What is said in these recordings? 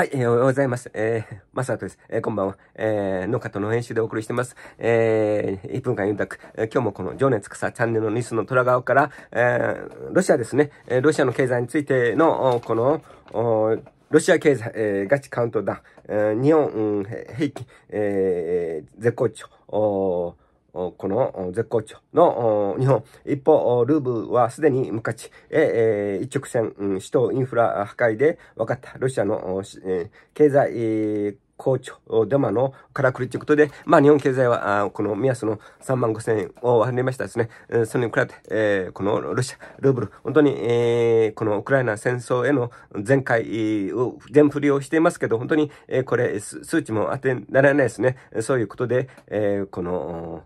はい、えー、おはようございます。えー、まさとです。えー、こんばんは。えー、農家との編集でお送りしてます。えー、1分間ゆうたく、えー、今日もこの情熱草チャンネルのニスの虎顔から、えー、ロシアですね、えー、ロシアの経済についての、この、ロシア経済、えー、ガチカウントダウン、えー、日本、うん、平均、えー、絶好調、この絶好調の日本。一方、ルーブはすでに無価値一直線、首都インフラ破壊で分かったロシアの経済好調、デマのからくりということで、まあ、日本経済は、あこの目安の3万5千円を割りましたですね。えー、それに比べて、えー、このロシア、ルーブル、本当に、えー、このウクライナ戦争への全開を、全振りをしていますけど、本当に、えー、これ、数値も当てならないですね。そういうことで、えー、この、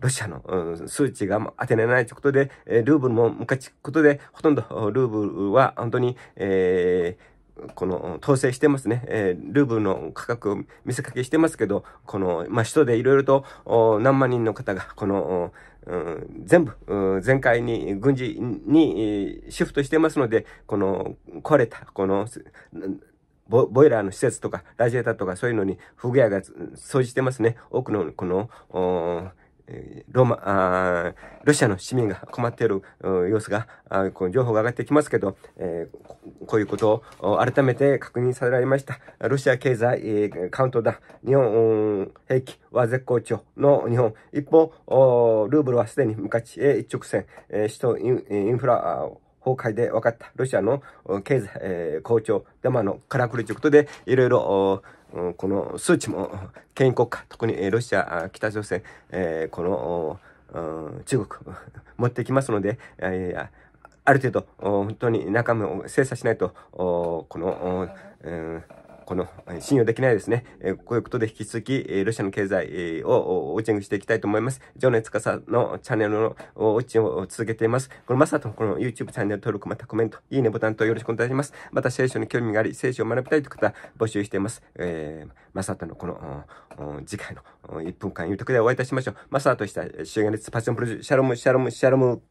ロシアの数値が当てられないということで、ルーブルも昔ことで、ほとんどルーブルは本当に、えーこの、統制してますね。えー、ルーブの価格を見せかけしてますけど、この、まあ、人でいろいろと、何万人の方が、この、うん、全部、全開に、軍事にシフトしてますので、この、壊れた、この、ボボイラーの施設とか、ラジエーターとかそういうのに不具合が生じてますね。多くの、この、ローマあ、ロシアの市民が困っている様子が、この情報が上がってきますけど、えー、こういうことを改めて確認されました。ロシア経済、えー、カウントダウン、日本、兵器は絶好調の日本。一方、ルーブルはすでに昔へ一直線、えー、首都インフラ、崩壊で分かったロシアの経済、えー、好調、デマのからくりということで、いろいろこの数値も権威国家、特にロシア、北朝鮮、えー、この中国 持ってきますので、ある程度、本当に中身を精査しないと、この、うんこの、信用できないですね。えこういうことで引き続き、えロシアの経済、をウォッチングしていきたいと思います。ジョネツカさのチャンネルのウォッチを続けています。このマサトのこの YouTube チャンネル登録、またコメント、いいねボタンとよろしくお願いします。また聖書に興味があり、聖書を学びたいという方、募集しています。えー、マサトのこの、次回の1分間、ゆとくでお会いいたしましょう。まさとした、修行列パッションプロジェクト、シャロム、シャロム、シャロム。